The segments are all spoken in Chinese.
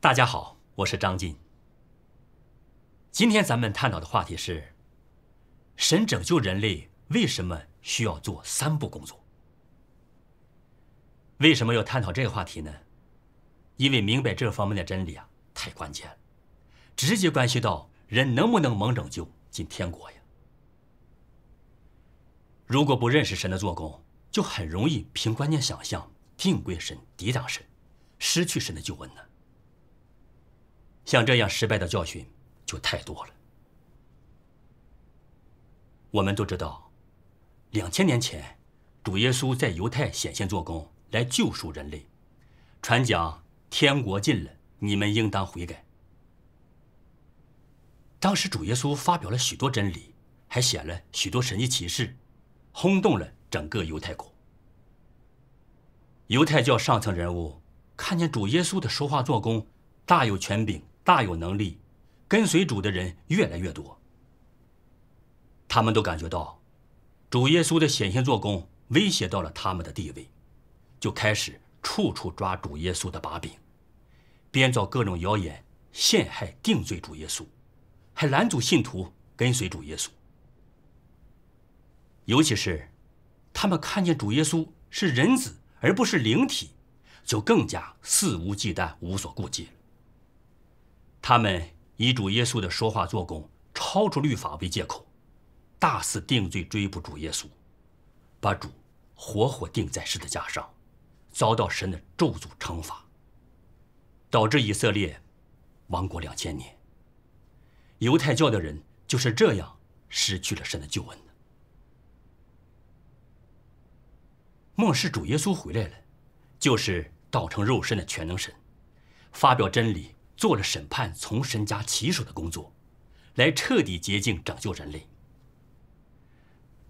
大家好，我是张晋。今天咱们探讨的话题是：神拯救人类为什么需要做三步工作？为什么要探讨这个话题呢？因为明白这方面的真理啊，太关键了，直接关系到人能不能蒙拯救进天国呀。如果不认识神的做工，就很容易凭观念想象，定规神、抵挡神，失去神的救恩呢。像这样失败的教训就太多了。我们都知道，两千年前，主耶稣在犹太显现做工，来救赎人类，传讲天国近了，你们应当悔改。当时主耶稣发表了许多真理，还写了许多神迹奇事。轰动了整个犹太国。犹太教上层人物看见主耶稣的说话做工，大有权柄，大有能力，跟随主的人越来越多。他们都感觉到，主耶稣的显现做工威胁到了他们的地位，就开始处处抓主耶稣的把柄，编造各种谣言陷害定罪主耶稣，还拦阻信徒跟随主耶稣。尤其是，他们看见主耶稣是人子而不是灵体，就更加肆无忌惮、无所顾忌了。他们以主耶稣的说话做工超出律法为借口，大肆定罪、追捕主耶稣，把主活活钉在十字架上，遭到神的咒诅惩罚，导致以色列亡国两千年。犹太教的人就是这样失去了神的救恩。末世主耶稣回来了，就是道成肉身的全能神，发表真理，做了审判从神家起手的工作，来彻底洁净拯救人类。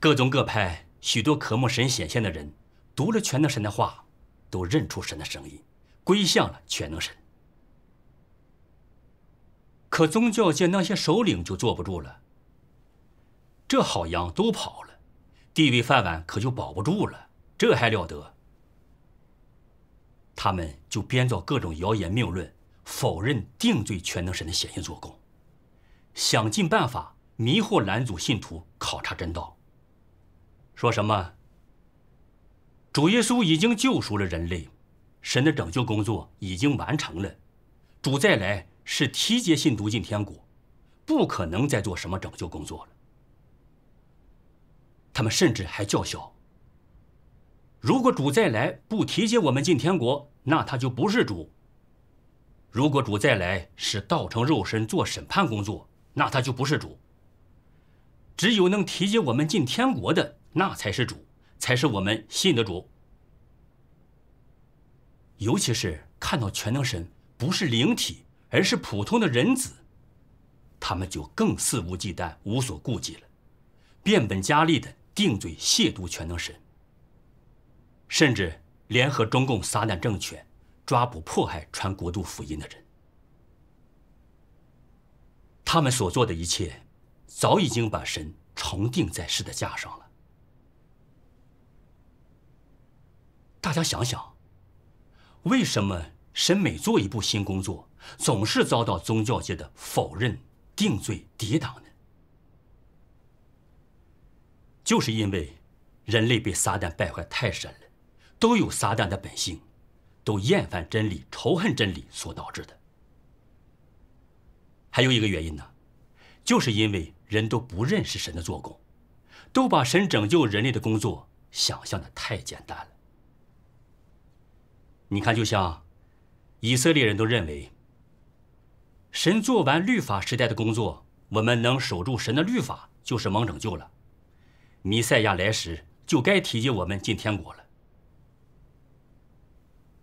各宗各派许多渴慕神显现的人，读了全能神的话，都认出神的声音，归向了全能神。可宗教界那些首领就坐不住了，这好羊都跑了，地位饭碗可就保不住了。这还了得！他们就编造各种谣言谬论，否认定罪全能神的显现做工，想尽办法迷惑拦阻信徒考察真道。说什么主耶稣已经救赎了人类，神的拯救工作已经完成了，主再来是提携信徒进天国，不可能再做什么拯救工作了。他们甚至还叫嚣。如果主再来不提携我们进天国，那他就不是主。如果主再来是道成肉身做审判工作，那他就不是主。只有能提携我们进天国的，那才是主，才是我们信的主。尤其是看到全能神不是灵体，而是普通的人子，他们就更肆无忌惮、无所顾忌了，变本加厉的定罪亵渎全能神。甚至联合中共撒旦政权，抓捕迫害传国度福音的人。他们所做的一切，早已经把神重定在世的架上了。大家想想，为什么神每做一步新工作，总是遭到宗教界的否认、定罪、抵挡呢？就是因为人类被撒旦败坏太深了。都有撒旦的本性，都厌烦真理、仇恨真理所导致的。还有一个原因呢，就是因为人都不认识神的做工，都把神拯救人类的工作想象的太简单了。你看，就像以色列人都认为，神做完律法时代的工作，我们能守住神的律法就是蒙拯救了，弥赛亚来时就该提及我们进天国了。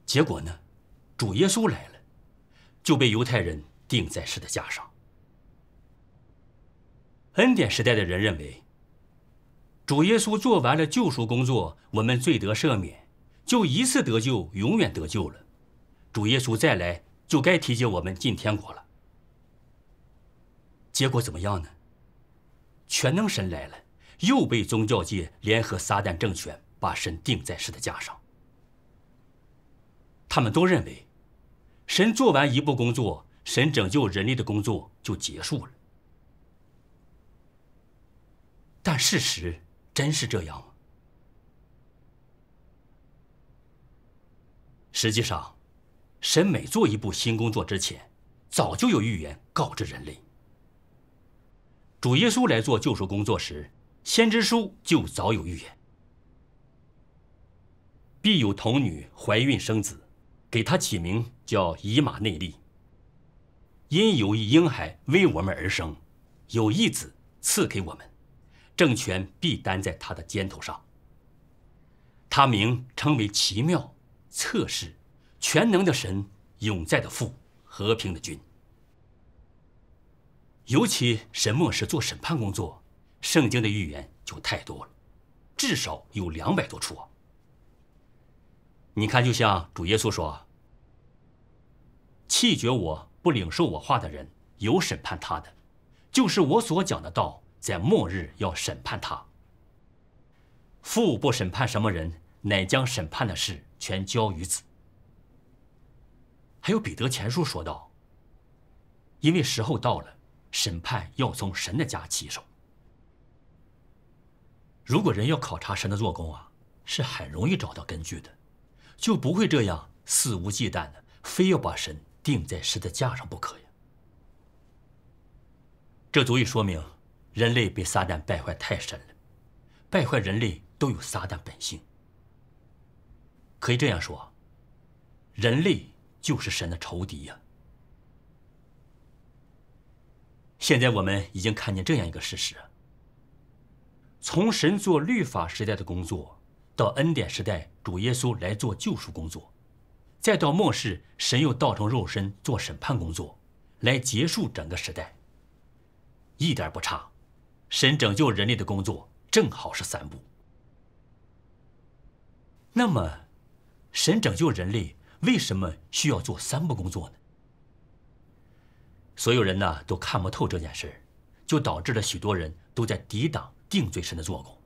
结果呢，主耶稣来了，就被犹太人钉在十字架上。恩典时代的人认为，主耶稣做完了救赎工作，我们罪得赦免，就一次得救，永远得救了。主耶稣再来，就该提接我们进天国了。结果怎么样呢？全能神来了，又被宗教界联合撒旦政权把神钉在十字架上。他们都认为，神做完一部工作，神拯救人类的工作就结束了。但事实真是这样吗？实际上，神每做一部新工作之前，早就有预言告知人类。主耶稣来做救赎工作时，先知书就早有预言：必有童女怀孕生子。给他起名叫以马内利，因有一婴孩为我们而生，有一子赐给我们，政权必担在他的肩头上。他名称为奇妙、测试、全能的神、永在的父、和平的君。尤其神末世做审判工作，圣经的预言就太多了，至少有两百多处啊。你看，就像主耶稣说：“弃绝我不领受我话的人，有审判他的；就是我所讲的道，在末日要审判他。”父不审判什么人，乃将审判的事全交于子。还有彼得前书说道：“因为时候到了，审判要从神的家起手。如果人要考察神的做工啊，是很容易找到根据的。就不会这样肆无忌惮的，非要把神钉在十字架上不可呀！这足以说明人类被撒旦败坏太深了，败坏人类都有撒旦本性。可以这样说，人类就是神的仇敌呀！现在我们已经看见这样一个事实：从神做律法时代的工作。到恩典时代，主耶稣来做救赎工作；再到末世，神又道成肉身做审判工作，来结束整个时代。一点不差，神拯救人类的工作正好是三步。那么，神拯救人类为什么需要做三步工作呢？所有人呢都看不透这件事，就导致了许多人都在抵挡定罪神的做工。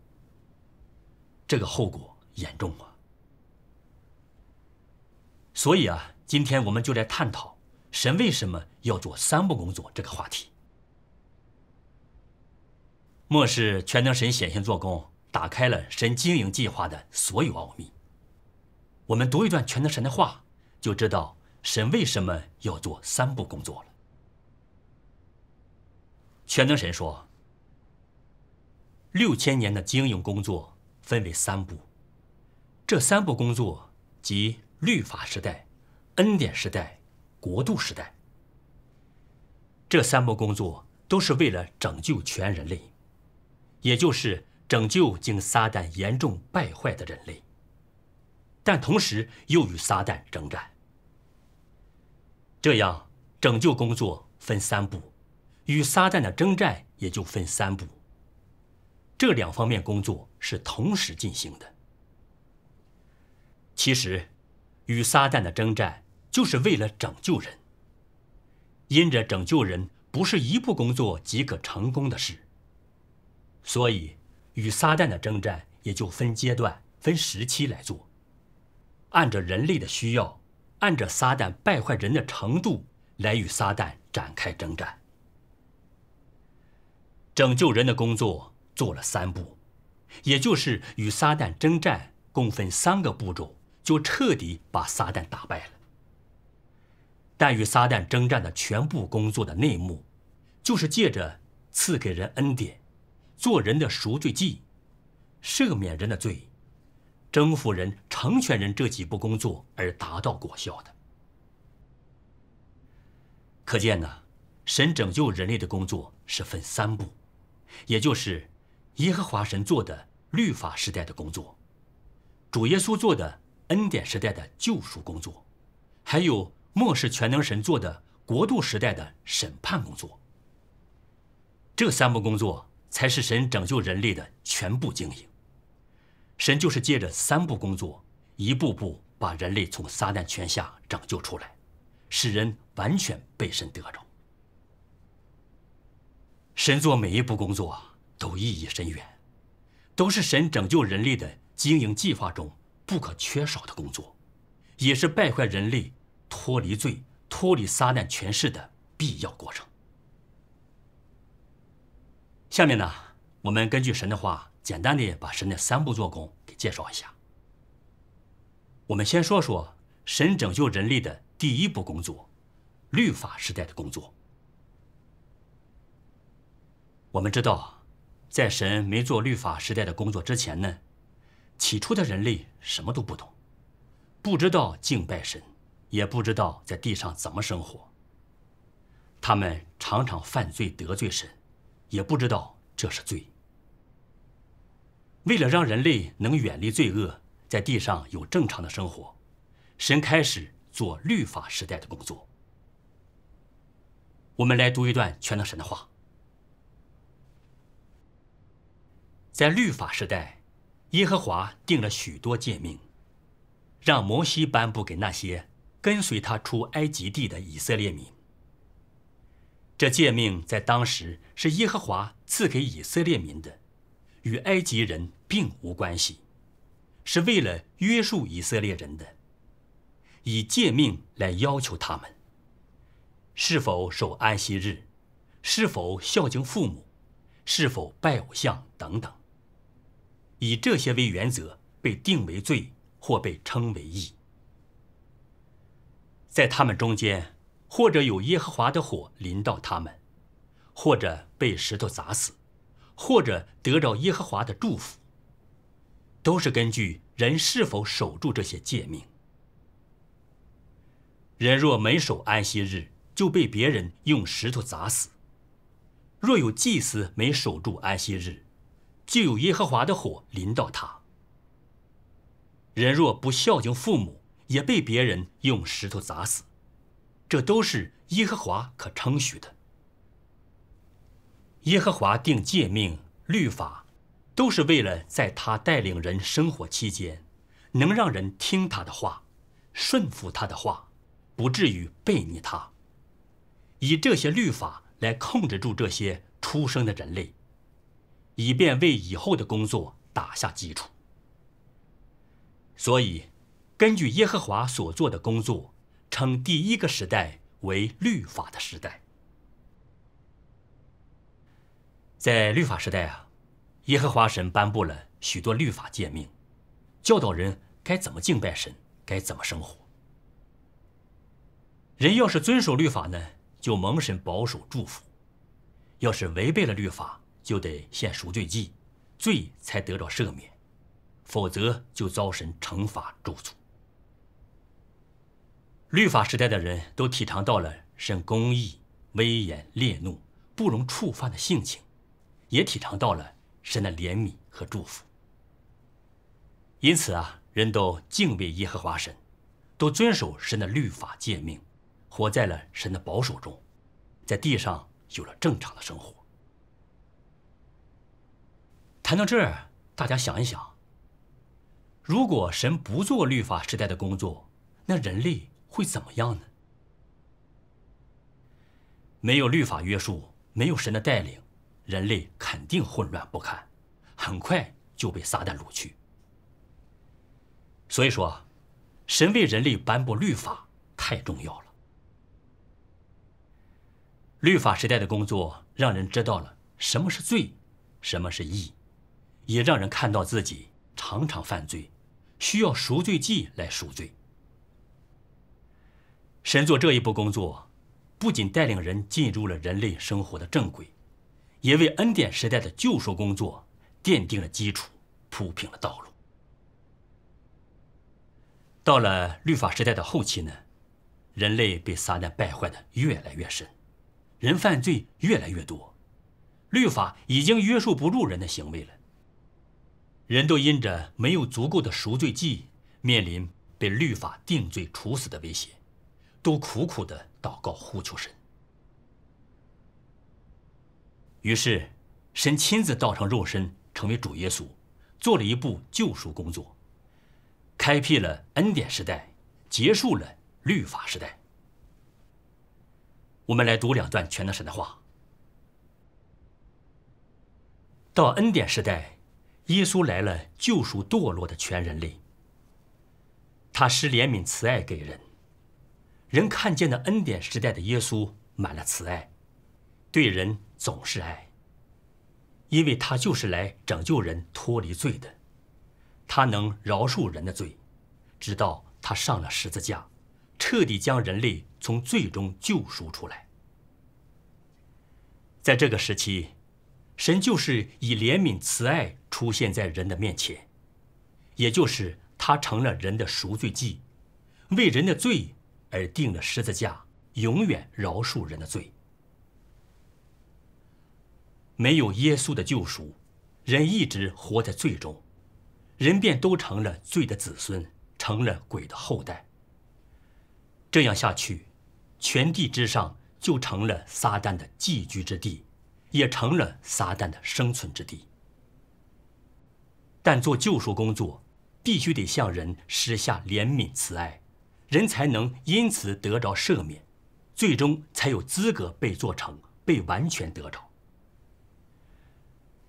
这个后果严重啊！所以啊，今天我们就来探讨神为什么要做三步工作这个话题。末世全能神显现做工，打开了神经营计划的所有奥秘。我们读一段全能神的话，就知道神为什么要做三步工作了。全能神说：“六千年的经营工作。”分为三步，这三步工作即律法时代、恩典时代、国度时代。这三步工作都是为了拯救全人类，也就是拯救经撒旦严重败坏的人类，但同时又与撒旦征战。这样，拯救工作分三步，与撒旦的征战也就分三步。这两方面工作是同时进行的。其实，与撒旦的征战就是为了拯救人。因着拯救人不是一步工作即可成功的事，所以与撒旦的征战也就分阶段、分时期来做，按着人类的需要，按着撒旦败坏人的程度来与撒旦展开征战，拯救人的工作。做了三步，也就是与撒旦征战，共分三个步骤，就彻底把撒旦打败了。但与撒旦征战的全部工作的内幕，就是借着赐给人恩典、做人的赎罪祭、赦免人的罪、征服人、成全人这几步工作而达到果效的。可见呢，神拯救人类的工作是分三步，也就是。耶和华神做的律法时代的工作，主耶稣做的恩典时代的救赎工作，还有末世全能神做的国度时代的审判工作，这三步工作才是神拯救人类的全部经营。神就是借着三步工作，一步步把人类从撒旦权下拯救出来，使人完全被神得着。神做每一步工作。都意义深远，都是神拯救人类的经营计划中不可缺少的工作，也是败坏人类、脱离罪、脱离撒旦权势的必要过程。下面呢，我们根据神的话，简单的把神的三步做工给介绍一下。我们先说说神拯救人类的第一步工作——律法时代的工作。我们知道。在神没做律法时代的工作之前呢，起初的人类什么都不懂，不知道敬拜神，也不知道在地上怎么生活。他们常常犯罪得罪神，也不知道这是罪。为了让人类能远离罪恶，在地上有正常的生活，神开始做律法时代的工作。我们来读一段全能神的话。在律法时代，耶和华定了许多诫命，让摩西颁布给那些跟随他出埃及地的以色列民。这诫命在当时是耶和华赐给以色列民的，与埃及人并无关系，是为了约束以色列人的，以诫命来要求他们：是否守安息日，是否孝敬父母，是否拜偶像等等。以这些为原则，被定为罪或被称为义，在他们中间，或者有耶和华的火临到他们，或者被石头砸死，或者得着耶和华的祝福，都是根据人是否守住这些诫命。人若没守安息日，就被别人用石头砸死；若有祭司没守住安息日，就有耶和华的火临到他。人若不孝敬父母，也被别人用石头砸死，这都是耶和华可称许的。耶和华定诫命、律法，都是为了在他带领人生活期间，能让人听他的话，顺服他的话，不至于背逆他，以这些律法来控制住这些出生的人类。以便为以后的工作打下基础。所以，根据耶和华所做的工作，称第一个时代为律法的时代。在律法时代啊，耶和华神颁布了许多律法诫命，教导人该怎么敬拜神，该怎么生活。人要是遵守律法呢，就蒙神保守祝福；要是违背了律法，就得献赎罪祭，罪才得着赦免，否则就遭神惩罚咒诅。律法时代的人都体尝到了神公义、威严、烈怒不容触犯的性情，也体尝到了神的怜悯和祝福。因此啊，人都敬畏耶和华神，都遵守神的律法诫命，活在了神的保守中，在地上有了正常的生活。谈到这儿，大家想一想：如果神不做律法时代的工作，那人类会怎么样呢？没有律法约束，没有神的带领，人类肯定混乱不堪，很快就被撒旦掳去。所以说，神为人类颁布律法太重要了。律法时代的工作让人知道了什么是罪，什么是义。也让人看到自己常常犯罪，需要赎罪记来赎罪。神做这一步工作，不仅带领人进入了人类生活的正轨，也为恩典时代的救赎工作奠定了基础，铺平了道路。到了律法时代的后期呢，人类被撒旦败坏的越来越深，人犯罪越来越多，律法已经约束不住人的行为了。人都因着没有足够的赎罪祭，面临被律法定罪处死的威胁，都苦苦的祷告呼求神。于是，神亲自道成肉身，成为主耶稣，做了一步救赎工作，开辟了恩典时代，结束了律法时代。我们来读两段全能神的话。到恩典时代。耶稣来了，救赎堕落的全人类。他施怜悯慈爱给人，人看见的恩典时代的耶稣满了慈爱，对人总是爱，因为他就是来拯救人脱离罪的。他能饶恕人的罪，直到他上了十字架，彻底将人类从罪中救赎出来。在这个时期。神就是以怜悯慈爱出现在人的面前，也就是他成了人的赎罪祭，为人的罪而定了十字架，永远饶恕人的罪。没有耶稣的救赎，人一直活在罪中，人便都成了罪的子孙，成了鬼的后代。这样下去，全地之上就成了撒旦的寄居之地。也成了撒旦的生存之地。但做救赎工作，必须得向人施下怜悯慈爱，人才能因此得着赦免，最终才有资格被做成、被完全得着。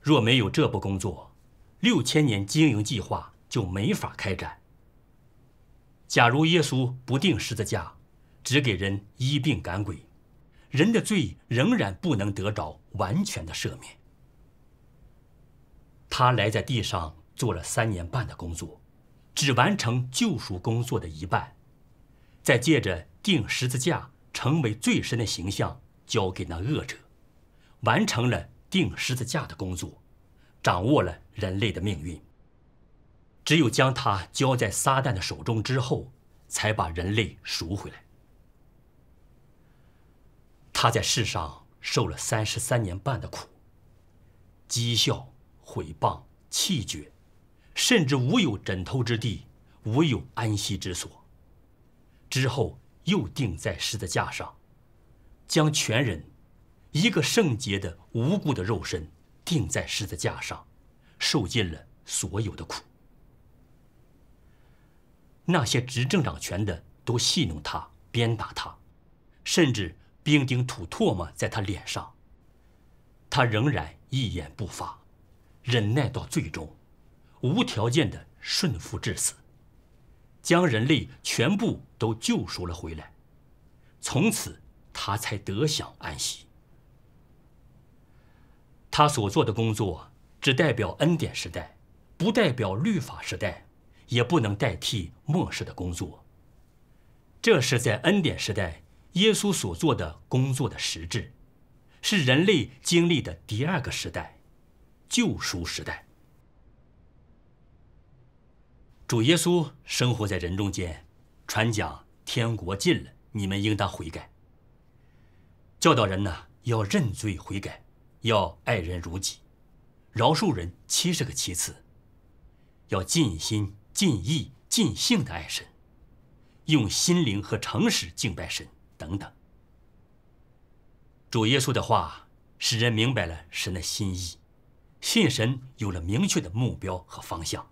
若没有这部工作，六千年经营计划就没法开展。假如耶稣不定十字架，只给人医病赶鬼。人的罪仍然不能得着完全的赦免。他来在地上做了三年半的工作，只完成救赎工作的一半，再借着钉十字架成为罪身的形象交给那恶者，完成了钉十字架的工作，掌握了人类的命运。只有将他交在撒旦的手中之后，才把人类赎回来。他在世上受了三十三年半的苦，讥笑、毁谤、气绝，甚至无有枕头之地，无有安息之所。之后又钉在十字架上，将全人，一个圣洁的、无辜的肉身钉在十字架上，受尽了所有的苦。那些执政掌权的都戏弄他、鞭打他，甚至。冰丁吐唾沫在他脸上，他仍然一言不发，忍耐到最终，无条件的顺服至死，将人类全部都救赎了回来，从此他才得享安息。他所做的工作只代表恩典时代，不代表律法时代，也不能代替末世的工作。这是在恩典时代。耶稣所做的工作的实质，是人类经历的第二个时代，救赎时代。主耶稣生活在人中间，传讲天国近了，你们应当悔改。教导人呢，要认罪悔改，要爱人如己，饶恕人七十个七次，要尽心、尽意、尽性的爱神，用心灵和诚实敬拜神。等等，主耶稣的话使人明白了神的心意，信神有了明确的目标和方向，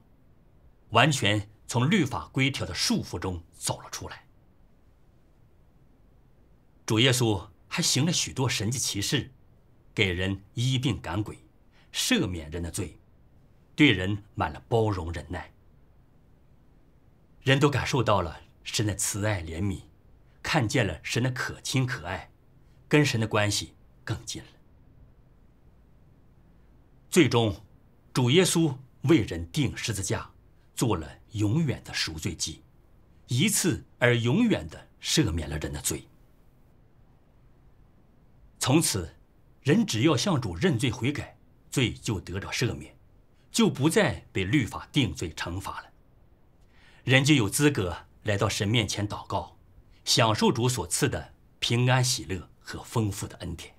完全从律法规条的束缚中走了出来。主耶稣还行了许多神迹奇事，给人医病赶鬼，赦免人的罪，对人满了包容忍耐，人都感受到了神的慈爱怜悯。看见了神的可亲可爱，跟神的关系更近了。最终，主耶稣为人定十字架，做了永远的赎罪祭，一次而永远的赦免了人的罪。从此，人只要向主认罪悔改，罪就得到赦免，就不再被律法定罪惩罚了。人就有资格来到神面前祷告。享受主所赐的平安、喜乐和丰富的恩典。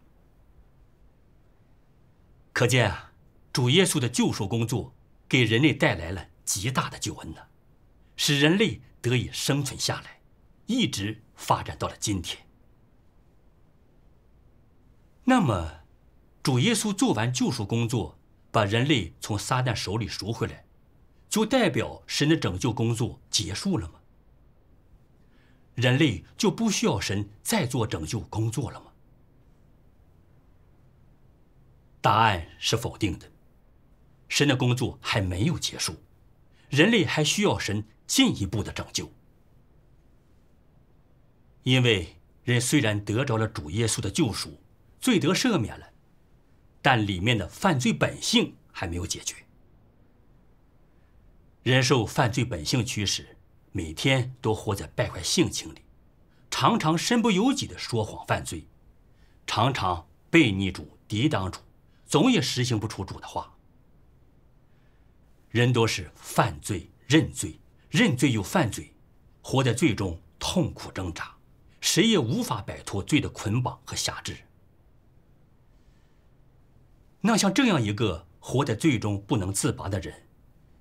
可见啊，主耶稣的救赎工作给人类带来了极大的救恩呢，使人类得以生存下来，一直发展到了今天。那么，主耶稣做完救赎工作，把人类从撒旦手里赎回来，就代表神的拯救工作结束了吗？人类就不需要神再做拯救工作了吗？答案是否定的，神的工作还没有结束，人类还需要神进一步的拯救。因为人虽然得着了主耶稣的救赎，罪得赦免了，但里面的犯罪本性还没有解决。人受犯罪本性驱使。每天都活在败坏性情里，常常身不由己的说谎犯罪，常常被逆主抵挡住，总也实行不出主的话。人多是犯罪认罪认罪又犯罪，活在罪中痛苦挣扎，谁也无法摆脱罪的捆绑和辖制。那像这样一个活在罪中不能自拔的人，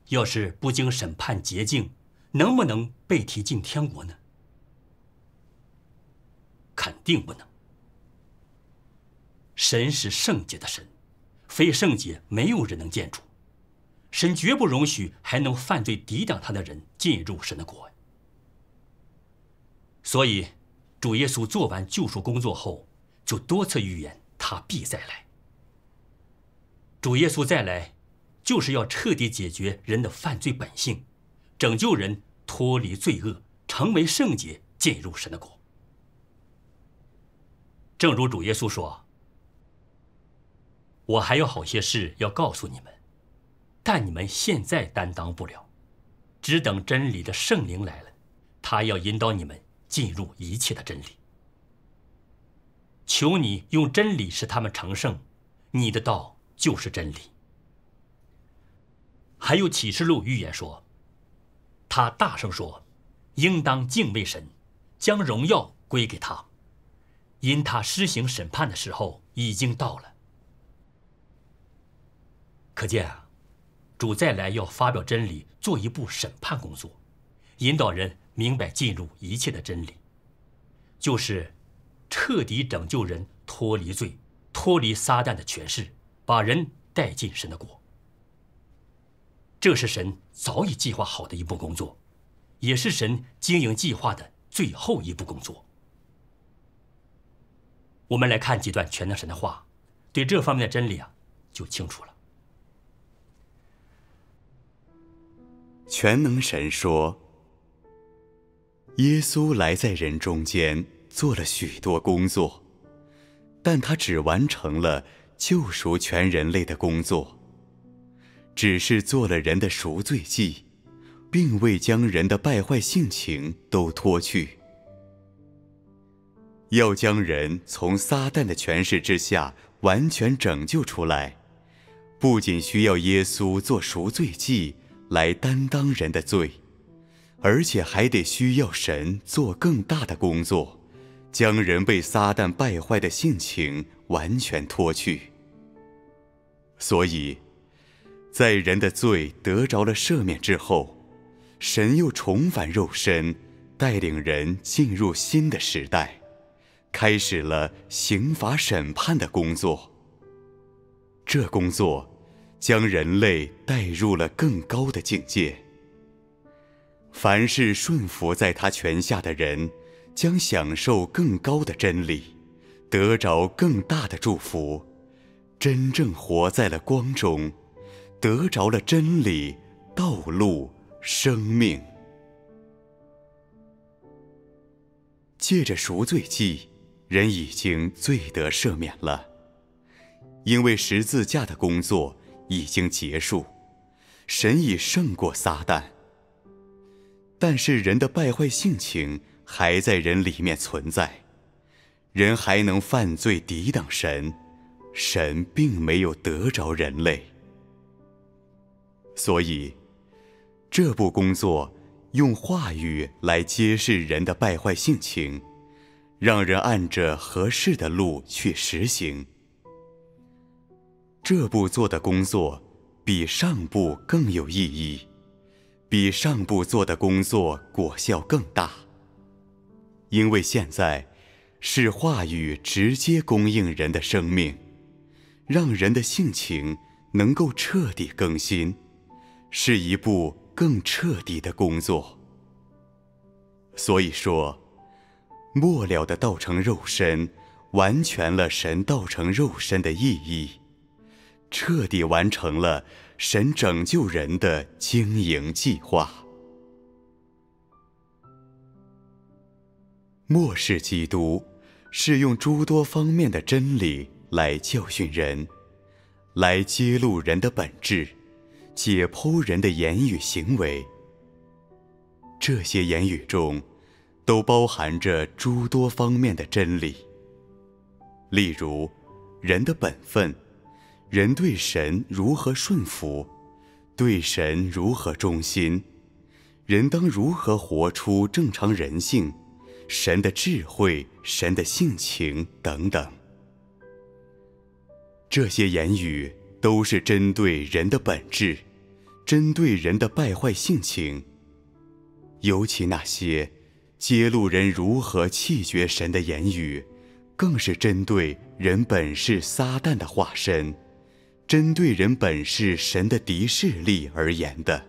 要是不经审判洁净。能不能被提进天国呢？肯定不能。神是圣洁的神，非圣洁没有人能见主。神绝不容许还能犯罪抵挡他的人进入神的国。所以，主耶稣做完救赎工作后，就多次预言他必再来。主耶稣再来，就是要彻底解决人的犯罪本性，拯救人。脱离罪恶，成为圣洁，进入神的国。正如主耶稣说：“我还有好些事要告诉你们，但你们现在担当不了，只等真理的圣灵来了，他要引导你们进入一切的真理。”求你用真理使他们成圣，你的道就是真理。还有启示录预言说。他大声说：“应当敬畏神，将荣耀归给他，因他施行审判的时候已经到了。”可见啊，主再来要发表真理，做一部审判工作，引导人明白进入一切的真理，就是彻底拯救人脱离罪，脱离撒旦的权势，把人带进神的国。这是神早已计划好的一步工作，也是神经营计划的最后一步工作。我们来看几段全能神的话，对这方面的真理啊就清楚了。全能神说：“耶稣来在人中间做了许多工作，但他只完成了救赎全人类的工作。”只是做了人的赎罪祭，并未将人的败坏性情都脱去。要将人从撒旦的权势之下完全拯救出来，不仅需要耶稣做赎罪祭来担当人的罪，而且还得需要神做更大的工作，将人被撒旦败坏的性情完全脱去。所以。在人的罪得着了赦免之后，神又重返肉身，带领人进入新的时代，开始了刑罚审判的工作。这工作将人类带入了更高的境界。凡是顺服在他权下的人，将享受更高的真理，得着更大的祝福，真正活在了光中。得着了真理、道路、生命，借着赎罪祭，人已经罪得赦免了，因为十字架的工作已经结束，神已胜过撒旦。但是人的败坏性情还在人里面存在，人还能犯罪抵挡神，神并没有得着人类。所以，这部工作用话语来揭示人的败坏性情，让人按着合适的路去实行。这部做的工作比上部更有意义，比上部做的工作果效更大，因为现在是话语直接供应人的生命，让人的性情能够彻底更新。是一部更彻底的工作。所以说，末了的道成肉身，完全了神道成肉身的意义，彻底完成了神拯救人的经营计划。末世基督，是用诸多方面的真理来教训人，来揭露人的本质。解剖人的言语行为，这些言语中，都包含着诸多方面的真理。例如，人的本分，人对神如何顺服，对神如何忠心，人当如何活出正常人性，神的智慧，神的性情等等。这些言语都是针对人的本质。针对人的败坏性情，尤其那些揭露人如何气绝神的言语，更是针对人本是撒旦的化身，针对人本是神的敌视力而言的。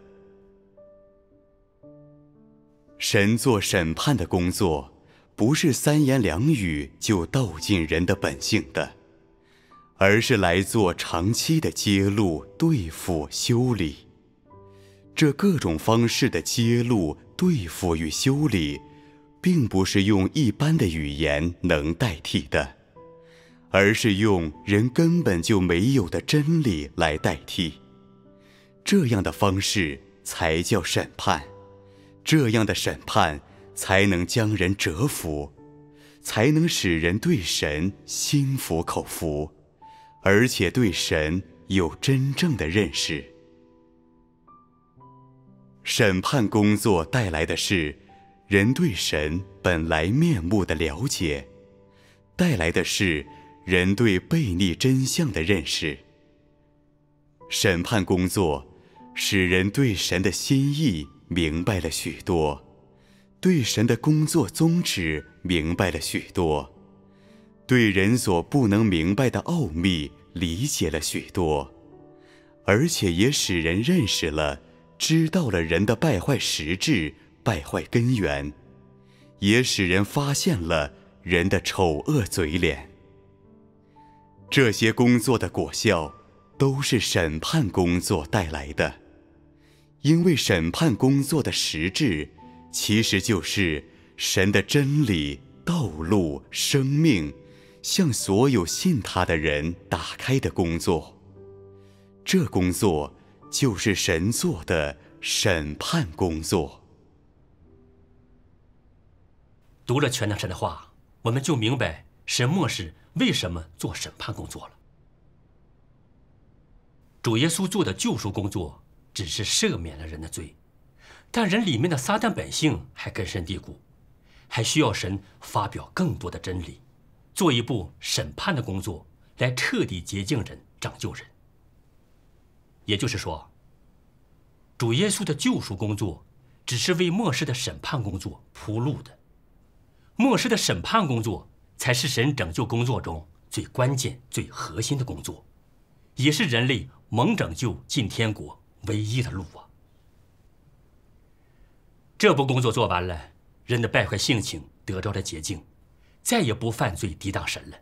神做审判的工作，不是三言两语就道尽人的本性的，而是来做长期的揭露、对付、修理。这各种方式的揭露、对付与修理，并不是用一般的语言能代替的，而是用人根本就没有的真理来代替。这样的方式才叫审判，这样的审判才能将人折服，才能使人对神心服口服，而且对神有真正的认识。审判工作带来的是人对神本来面目的了解，带来的是人对悖逆真相的认识。审判工作使人对神的心意明白了许多，对神的工作宗旨明白了许多，对人所不能明白的奥秘理解了许多，而且也使人认识了。知道了人的败坏实质、败坏根源，也使人发现了人的丑恶嘴脸。这些工作的果效，都是审判工作带来的，因为审判工作的实质，其实就是神的真理、道路、生命，向所有信他的人打开的工作。这工作。就是神做的审判工作。读了全能神的话，我们就明白神末世为什么做审判工作了。主耶稣做的救赎工作只是赦免了人的罪，但人里面的撒旦本性还根深蒂固，还需要神发表更多的真理，做一部审判的工作，来彻底洁净人、拯救人。也就是说，主耶稣的救赎工作只是为末世的审判工作铺路的，末世的审判工作才是神拯救工作中最关键、最核心的工作，也是人类蒙拯救进天国唯一的路啊！这部工作做完了，人的败坏性情得到了洁净，再也不犯罪抵挡神了，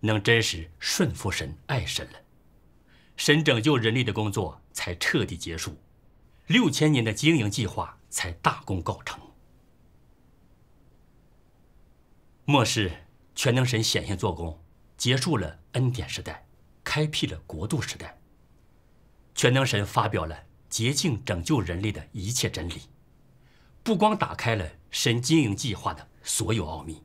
能真实顺服神、爱神了。神拯救人类的工作才彻底结束，六千年的经营计划才大功告成。末世全能神显现做工，结束了恩典时代，开辟了国度时代。全能神发表了洁净拯救人类的一切真理，不光打开了神经营计划的所有奥秘，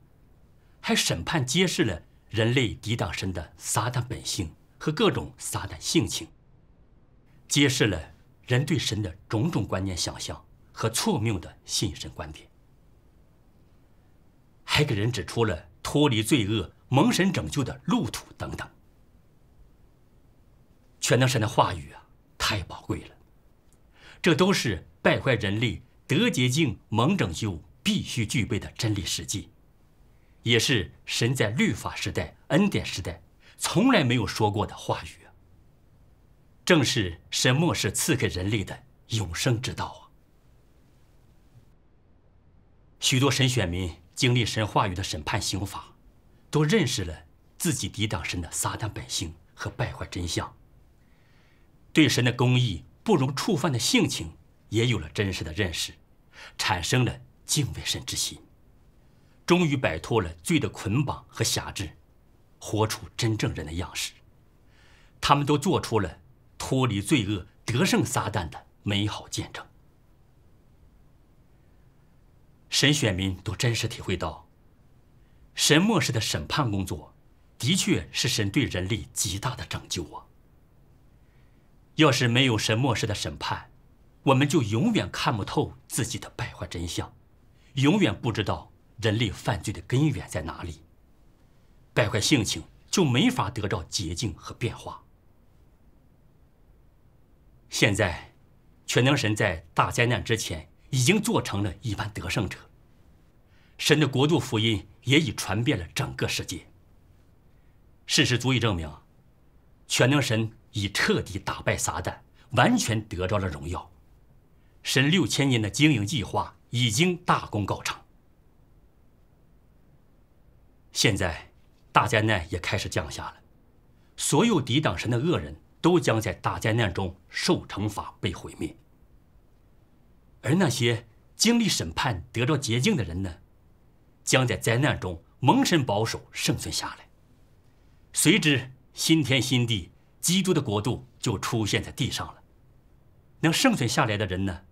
还审判揭示了人类抵挡神的撒旦本性。和各种撒旦性情，揭示了人对神的种种观念、想象和错谬的信神观点，还给人指出了脱离罪恶、蒙神拯救的路途等等。全能神的话语啊，太宝贵了！这都是败坏人类得洁净、蒙拯救必须具备的真理实际，也是神在律法时代、恩典时代。从来没有说过的话语正是神默是赐给人类的永生之道啊。许多神选民经历神话语的审判刑罚，都认识了自己抵挡神的撒旦本性和败坏真相，对神的公义不容触犯的性情也有了真实的认识，产生了敬畏神之心，终于摆脱了罪的捆绑和辖制。活出真正人的样式，他们都做出了脱离罪恶、得胜撒旦的美好见证。神选民都真实体会到，神末世的审判工作，的确是神对人类极大的拯救啊！要是没有神末世的审判，我们就永远看不透自己的败坏真相，永远不知道人类犯罪的根源在哪里。败坏性情就没法得着洁净和变化。现在，全能神在大灾难之前已经做成了一般得胜者，神的国度福音也已传遍了整个世界。事实足以证明，全能神已彻底打败撒旦，完全得着了荣耀。神六千年的经营计划已经大功告成。现在。大灾难也开始降下了，所有抵挡神的恶人都将在大灾难中受惩罚被毁灭，而那些经历审判得着洁净的人呢，将在灾难中蒙神保守生存下来。随之，新天新地、基督的国度就出现在地上了。能生存下来的人呢，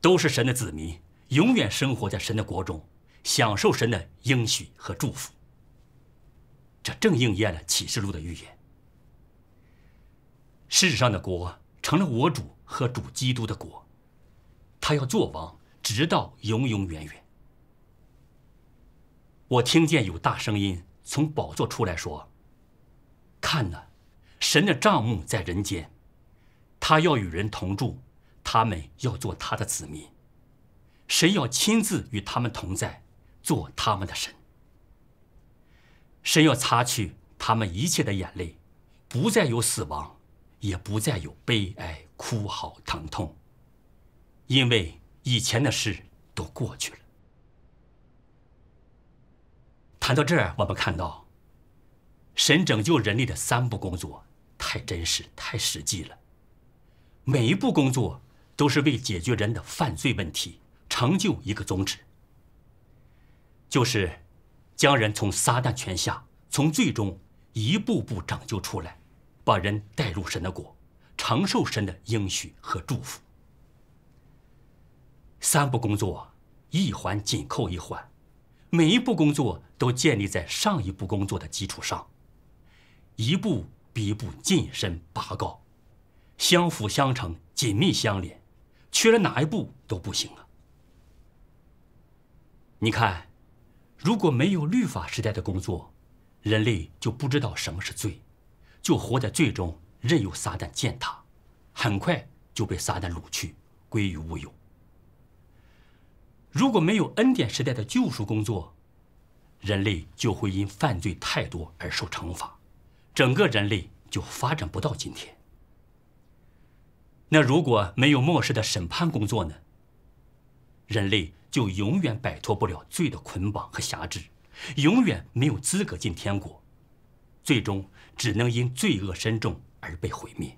都是神的子民，永远生活在神的国中，享受神的应许和祝福。这正应验了启示录的预言。世上的国成了我主和主基督的国，他要做王，直到永永远远。我听见有大声音从宝座出来说：“看呐，神的帐幕在人间，他要与人同住，他们要做他的子民，神要亲自与他们同在，做他们的神。”神要擦去他们一切的眼泪，不再有死亡，也不再有悲哀、哭嚎、疼痛，因为以前的事都过去了。谈到这儿，我们看到，神拯救人类的三步工作太真实、太实际了，每一步工作都是为解决人的犯罪问题，成就一个宗旨，就是。将人从撒旦权下，从最终一步步拯救出来，把人带入神的国，承受神的应许和祝福。三步工作，一环紧扣一环，每一步工作都建立在上一步工作的基础上，一步比一步晋升拔高，相辅相成，紧密相连，缺了哪一步都不行啊！你看。如果没有律法时代的工作，人类就不知道什么是罪，就活在罪中，任由撒旦践踏，很快就被撒旦掳去，归于无有。如果没有恩典时代的救赎工作，人类就会因犯罪太多而受惩罚，整个人类就发展不到今天。那如果没有末世的审判工作呢？人类就永远摆脱不了罪的捆绑和辖制，永远没有资格进天国，最终只能因罪恶深重而被毁灭。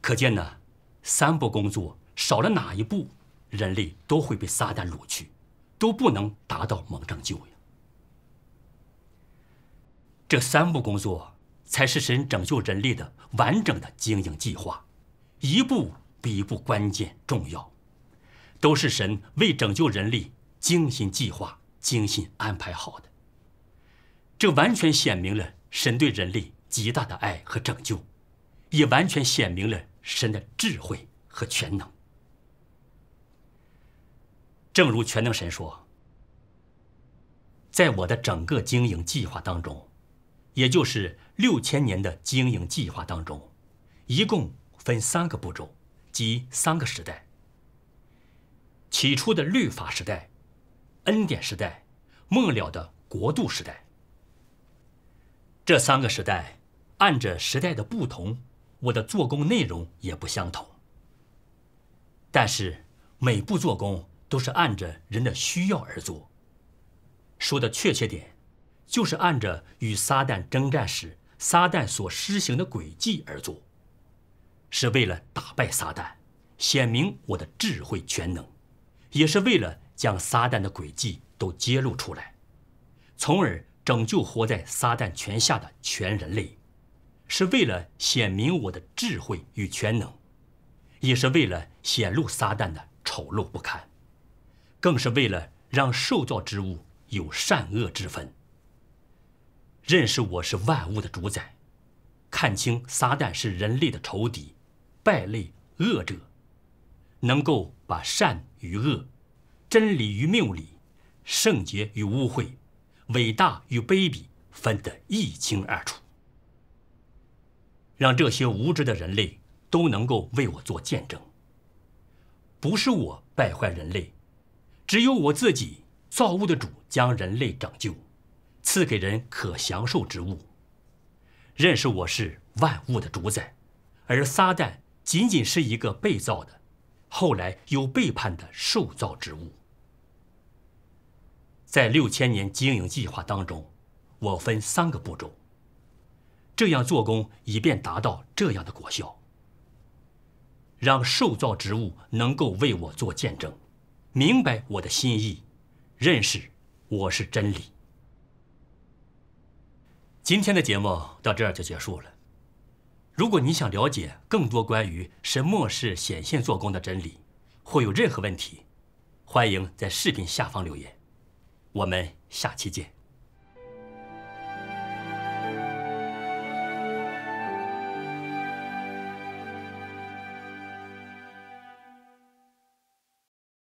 可见呢，三步工作少了哪一步，人类都会被撒旦掳去，都不能达到蒙拯救呀。这三步工作才是神拯救人类的完整的经营计划，一步比一步关键重要。都是神为拯救人类精心计划、精心安排好的。这完全显明了神对人类极大的爱和拯救，也完全显明了神的智慧和全能。正如全能神说：“在我的整个经营计划当中，也就是六千年的经营计划当中，一共分三个步骤，即三个时代。”起初的律法时代、恩典时代、末了的国度时代，这三个时代按着时代的不同，我的做工内容也不相同。但是每步做工都是按着人的需要而做。说的确切点，就是按着与撒旦征战时撒旦所施行的诡计而做，是为了打败撒旦，显明我的智慧全能。也是为了将撒旦的诡计都揭露出来，从而拯救活在撒旦权下的全人类；是为了显明我的智慧与全能，也是为了显露撒旦的丑陋不堪，更是为了让受教之物有善恶之分，认识我是万物的主宰，看清撒旦是人类的仇敌、败类、恶者，能够把善。与恶，真理与谬理，圣洁与污秽，伟大与卑鄙，分得一清二楚。让这些无知的人类都能够为我做见证。不是我败坏人类，只有我自己。造物的主将人类拯救，赐给人可享受之物，认识我是万物的主宰，而撒旦仅仅是一个被造的。后来又背叛的受造之物，在六千年经营计划当中，我分三个步骤，这样做工，以便达到这样的果效，让受造之物能够为我做见证，明白我的心意，认识我是真理。今天的节目到这儿就结束了。如果你想了解更多关于什么是显现做工的真理，或有任何问题，欢迎在视频下方留言。我们下期见。